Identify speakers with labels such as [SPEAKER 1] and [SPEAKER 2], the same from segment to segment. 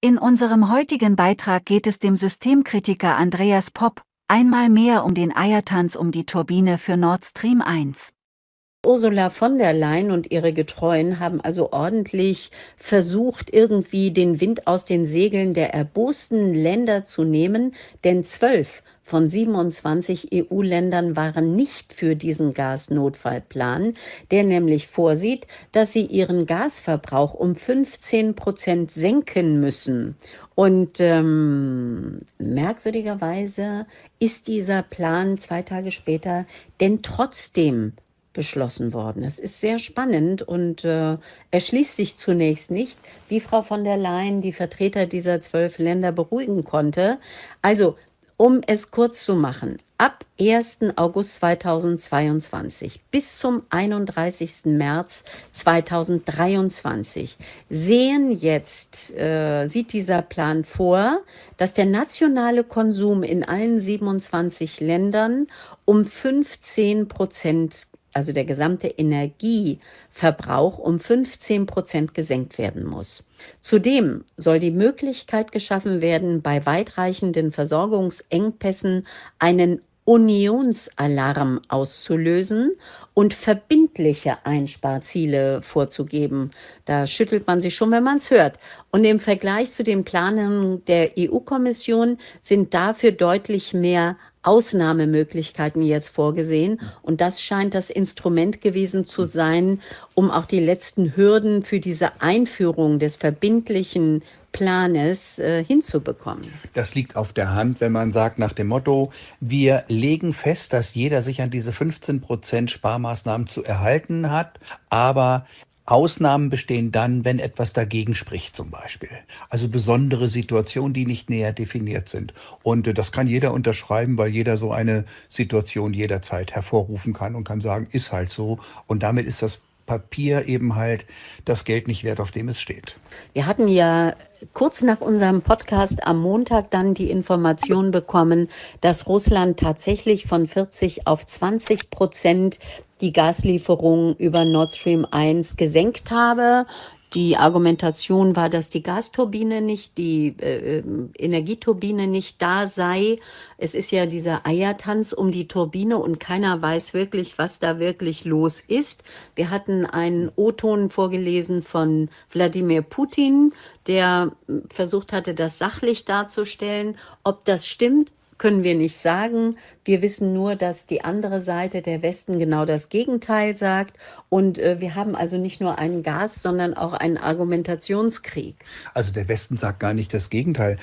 [SPEAKER 1] In unserem heutigen Beitrag geht es dem Systemkritiker Andreas Popp einmal mehr um den Eiertanz um die Turbine für Nord Stream 1. Ursula von der Leyen und ihre Getreuen haben also ordentlich versucht, irgendwie den Wind aus den Segeln der erbosten Länder zu nehmen, denn zwölf von 27 EU-Ländern waren nicht für diesen Gasnotfallplan, der nämlich vorsieht, dass sie ihren Gasverbrauch um 15 Prozent senken müssen. Und ähm, merkwürdigerweise ist dieser Plan zwei Tage später denn trotzdem beschlossen worden. Es ist sehr spannend und äh, erschließt sich zunächst nicht, wie Frau von der Leyen die Vertreter dieser zwölf Länder beruhigen konnte. Also, um es kurz zu machen, ab 1. August 2022 bis zum 31. März 2023 sehen jetzt, äh, sieht dieser Plan vor, dass der nationale Konsum in allen 27 Ländern um 15 Prozent also der gesamte Energieverbrauch, um 15 Prozent gesenkt werden muss. Zudem soll die Möglichkeit geschaffen werden, bei weitreichenden Versorgungsengpässen einen Unionsalarm auszulösen und verbindliche Einsparziele vorzugeben. Da schüttelt man sich schon, wenn man es hört. Und im Vergleich zu den Planen der EU-Kommission sind dafür deutlich mehr Ausnahmemöglichkeiten jetzt vorgesehen. Und das scheint das Instrument gewesen zu sein, um auch die letzten Hürden für diese Einführung des verbindlichen Planes äh, hinzubekommen.
[SPEAKER 2] Das liegt auf der Hand, wenn man sagt nach dem Motto, wir legen fest, dass jeder sich an diese 15 Prozent Sparmaßnahmen zu erhalten hat, aber Ausnahmen bestehen dann, wenn etwas dagegen spricht zum Beispiel. Also besondere Situationen, die nicht näher definiert sind. Und das kann jeder unterschreiben, weil jeder so eine Situation jederzeit hervorrufen kann und kann sagen, ist halt so. Und damit ist das Papier eben halt das Geld nicht wert, auf dem es steht.
[SPEAKER 1] Wir hatten ja kurz nach unserem Podcast am Montag dann die Information bekommen, dass Russland tatsächlich von 40 auf 20 Prozent die Gaslieferungen über Nord Stream 1 gesenkt habe. Die Argumentation war, dass die Gasturbine nicht, die äh, äh, Energieturbine nicht da sei. Es ist ja dieser Eiertanz um die Turbine und keiner weiß wirklich, was da wirklich los ist. Wir hatten einen O-Ton vorgelesen von Wladimir Putin, der hm, versucht hatte, das sachlich darzustellen. Ob das stimmt, können wir nicht sagen. Wir wissen nur, dass die andere Seite der Westen genau das Gegenteil sagt. Und äh, wir haben also nicht nur einen Gas, sondern auch einen Argumentationskrieg.
[SPEAKER 2] Also der Westen sagt gar nicht das Gegenteil.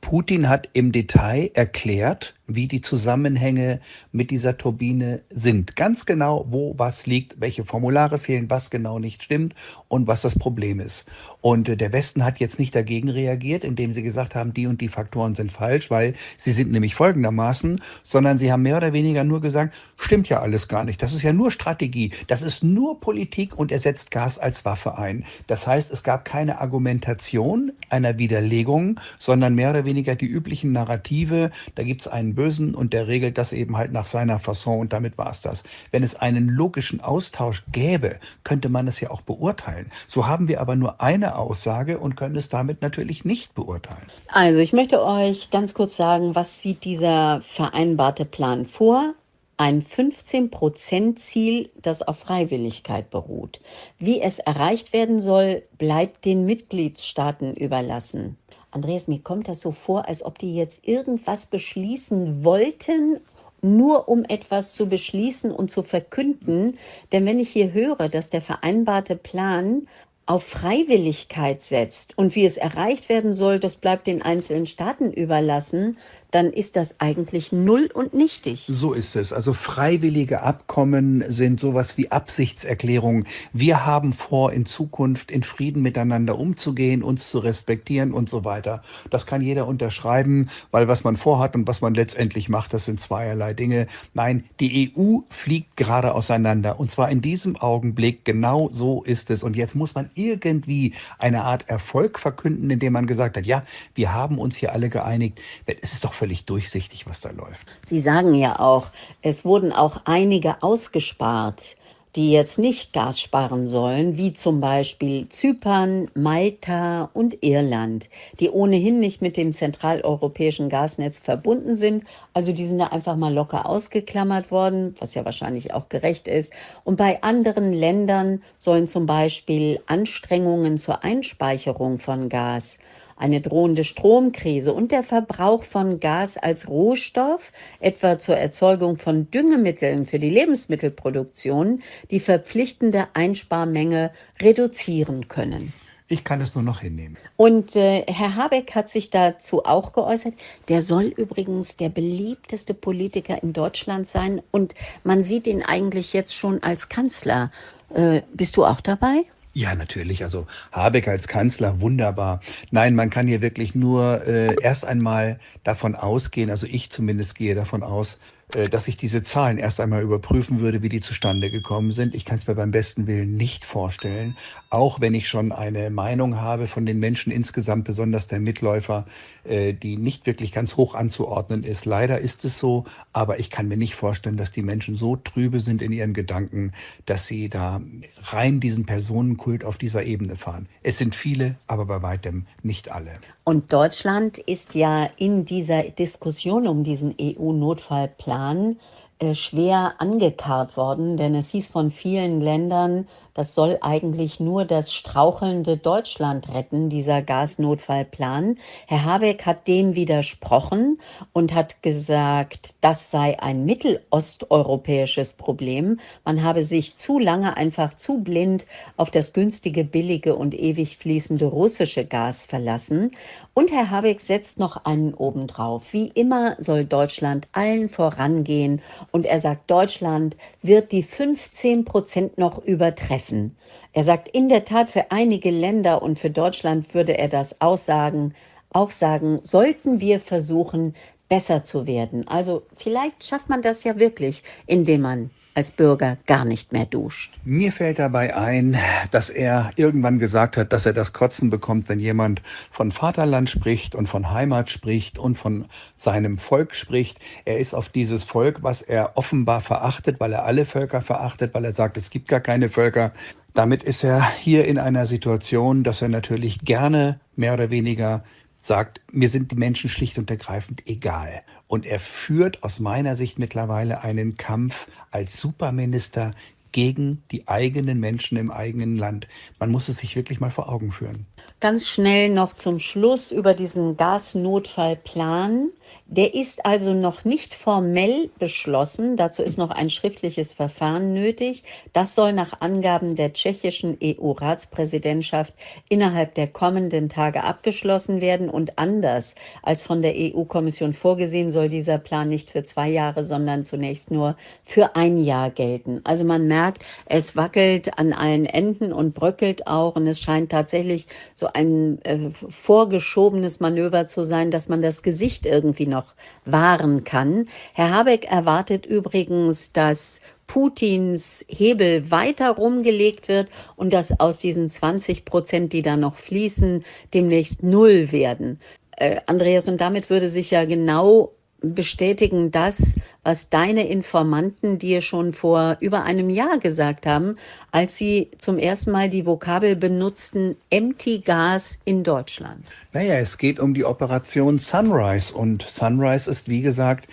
[SPEAKER 2] Putin hat im Detail erklärt, wie die Zusammenhänge mit dieser Turbine sind. Ganz genau, wo was liegt, welche Formulare fehlen, was genau nicht stimmt und was das Problem ist. Und äh, der Westen hat jetzt nicht dagegen reagiert, indem sie gesagt haben, die und die Faktoren sind falsch, weil sie sind nämlich folgendermaßen, sondern sie haben mehr oder weniger nur gesagt, stimmt ja alles gar nicht. Das ist ja nur Strategie, das ist nur Politik und er setzt Gas als Waffe ein. Das heißt, es gab keine Argumentation einer Widerlegung, sondern mehr oder weniger die üblichen Narrative. Da gibt es einen Bösen und der regelt das eben halt nach seiner Fasson und damit war es das. Wenn es einen logischen Austausch gäbe, könnte man es ja auch beurteilen. So haben wir aber nur eine Aussage und können es damit natürlich nicht beurteilen.
[SPEAKER 1] Also ich möchte euch ganz kurz sagen, was sieht dieser vereinbarte Plan vor? ein 15-Prozent-Ziel, das auf Freiwilligkeit beruht. Wie es erreicht werden soll, bleibt den Mitgliedstaaten überlassen. Andreas, mir kommt das so vor, als ob die jetzt irgendwas beschließen wollten, nur um etwas zu beschließen und zu verkünden. Denn wenn ich hier höre, dass der vereinbarte Plan auf Freiwilligkeit setzt und wie es erreicht werden soll, das bleibt den einzelnen Staaten überlassen, dann ist das eigentlich null und nichtig.
[SPEAKER 2] So ist es. Also freiwillige Abkommen sind sowas wie Absichtserklärungen. Wir haben vor, in Zukunft in Frieden miteinander umzugehen, uns zu respektieren und so weiter. Das kann jeder unterschreiben, weil was man vorhat und was man letztendlich macht, das sind zweierlei Dinge. Nein, die EU fliegt gerade auseinander. Und zwar in diesem Augenblick. Genau so ist es. Und jetzt muss man irgendwie eine Art Erfolg verkünden, indem man gesagt hat, ja, wir haben uns hier alle geeinigt. Es ist doch völlig durchsichtig, was da läuft.
[SPEAKER 1] Sie sagen ja auch, es wurden auch einige ausgespart, die jetzt nicht Gas sparen sollen, wie zum Beispiel Zypern, Malta und Irland, die ohnehin nicht mit dem zentraleuropäischen Gasnetz verbunden sind. Also die sind da einfach mal locker ausgeklammert worden, was ja wahrscheinlich auch gerecht ist. Und bei anderen Ländern sollen zum Beispiel Anstrengungen zur Einspeicherung von Gas eine drohende Stromkrise und der Verbrauch von Gas als Rohstoff, etwa zur Erzeugung von Düngemitteln für die Lebensmittelproduktion, die verpflichtende Einsparmenge reduzieren können. Ich kann es nur noch hinnehmen. Und äh, Herr Habeck hat sich dazu auch geäußert. Der soll übrigens der beliebteste Politiker in Deutschland sein. Und man sieht ihn eigentlich jetzt schon als Kanzler. Äh, bist du auch dabei? Ja,
[SPEAKER 2] natürlich. Also Habeck als Kanzler, wunderbar. Nein, man kann hier wirklich nur äh, erst einmal davon ausgehen, also ich zumindest gehe davon aus, äh, dass ich diese Zahlen erst einmal überprüfen würde, wie die zustande gekommen sind. Ich kann es mir beim besten Willen nicht vorstellen, auch wenn ich schon eine Meinung habe von den Menschen insgesamt, besonders der Mitläufer, äh, die nicht wirklich ganz hoch anzuordnen ist. Leider ist es so, aber ich kann mir nicht vorstellen, dass die Menschen so trübe sind in ihren Gedanken, dass sie da rein diesen Personenkult auf dieser Ebene fahren. Es sind viele, aber bei weitem nicht alle.
[SPEAKER 1] Und Deutschland ist ja in dieser Diskussion um diesen EU-Notfallplan Plan äh, schwer angekarrt worden, denn es hieß von vielen Ländern, das soll eigentlich nur das strauchelnde Deutschland retten, dieser Gasnotfallplan. Herr Habeck hat dem widersprochen und hat gesagt, das sei ein mittelosteuropäisches Problem. Man habe sich zu lange einfach zu blind auf das günstige, billige und ewig fließende russische Gas verlassen. Und Herr Habeck setzt noch einen obendrauf. Wie immer soll Deutschland allen vorangehen. Und er sagt, Deutschland wird die 15 Prozent noch übertreffen treffen. Er sagt in der Tat, für einige Länder und für Deutschland würde er das aussagen, auch sagen, sollten wir versuchen, besser zu werden. Also vielleicht schafft man das ja wirklich, indem man als Bürger gar nicht mehr duscht. Mir fällt dabei
[SPEAKER 2] ein, dass er irgendwann gesagt hat, dass er das Kotzen bekommt, wenn jemand von Vaterland spricht und von Heimat spricht und von seinem Volk spricht. Er ist auf dieses Volk, was er offenbar verachtet, weil er alle Völker verachtet, weil er sagt, es gibt gar keine Völker. Damit ist er hier in einer Situation, dass er natürlich gerne mehr oder weniger sagt, mir sind die Menschen schlicht und ergreifend egal. Und er führt aus meiner Sicht mittlerweile einen Kampf als Superminister gegen die eigenen Menschen im eigenen Land. Man muss es sich wirklich mal vor Augen führen.
[SPEAKER 1] Ganz schnell noch zum Schluss über diesen Gasnotfallplan. Der ist also noch nicht formell beschlossen. Dazu ist noch ein schriftliches Verfahren nötig. Das soll nach Angaben der tschechischen EU-Ratspräsidentschaft innerhalb der kommenden Tage abgeschlossen werden. Und anders als von der EU-Kommission vorgesehen, soll dieser Plan nicht für zwei Jahre, sondern zunächst nur für ein Jahr gelten. Also man merkt, es wackelt an allen Enden und bröckelt auch. Und es scheint tatsächlich so ein äh, vorgeschobenes Manöver zu sein, dass man das Gesicht irgendwie Zelensky noch wahren kann. Herr Habeck erwartet übrigens, dass Putins Hebel weiter rumgelegt wird und dass aus diesen 20 Prozent, die da noch fließen, demnächst null werden. Äh, Andreas, und damit würde sich ja genau bestätigen das, was deine Informanten dir schon vor über einem Jahr gesagt haben, als sie zum ersten Mal die Vokabel benutzten Empty Gas in Deutschland?
[SPEAKER 2] Naja, es geht um die Operation Sunrise und Sunrise ist, wie gesagt,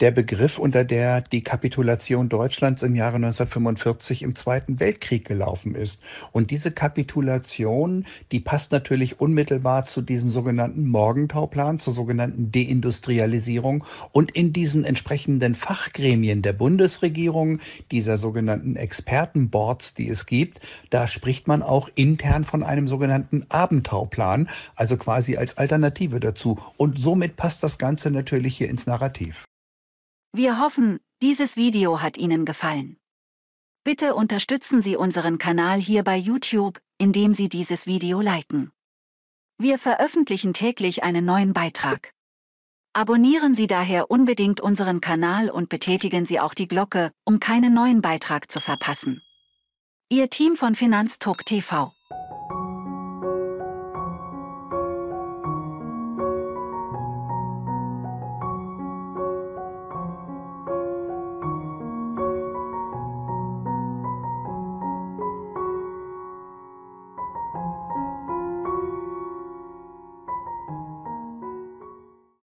[SPEAKER 2] der Begriff, unter der die Kapitulation Deutschlands im Jahre 1945 im Zweiten Weltkrieg gelaufen ist. Und diese Kapitulation, die passt natürlich unmittelbar zu diesem sogenannten Morgentauplan, zur sogenannten Deindustrialisierung und in diesen entsprechenden Fachgremien der Bundesregierung, dieser sogenannten Expertenboards, die es gibt, da spricht man auch intern von einem sogenannten Abentauplan, also quasi als Alternative dazu. Und somit passt das Ganze natürlich hier ins Narrativ.
[SPEAKER 1] Wir hoffen, dieses Video hat Ihnen gefallen. Bitte unterstützen Sie unseren Kanal hier bei YouTube, indem Sie dieses Video liken. Wir veröffentlichen täglich einen neuen Beitrag. Abonnieren Sie daher unbedingt unseren Kanal und betätigen Sie auch die Glocke, um keinen neuen Beitrag zu verpassen. Ihr Team von Finanztalk TV